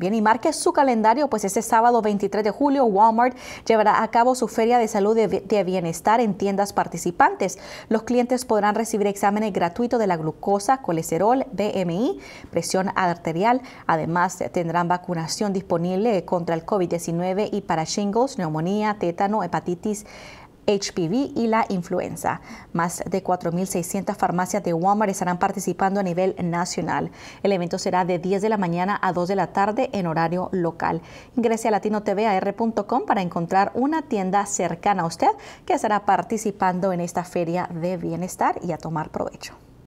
Bien, y marque su calendario, pues este sábado 23 de julio Walmart llevará a cabo su feria de salud de, bienestar en tiendas participantes. Los clientes podrán recibir exámenes gratuitos de la glucosa, colesterol, BMI, presión arterial. Además, tendrán vacunación disponible contra el COVID-19 y para shingles, neumonía, tétano, hepatitis HPV y la influenza. Más de 4.600 farmacias de Walmart estarán participando a nivel nacional. El evento será de 10 de la mañana a 2 de la tarde en horario local. Ingrese a LatinoTV.ar.com para encontrar una tienda cercana a usted que estará participando en esta feria de bienestar y a tomar provecho.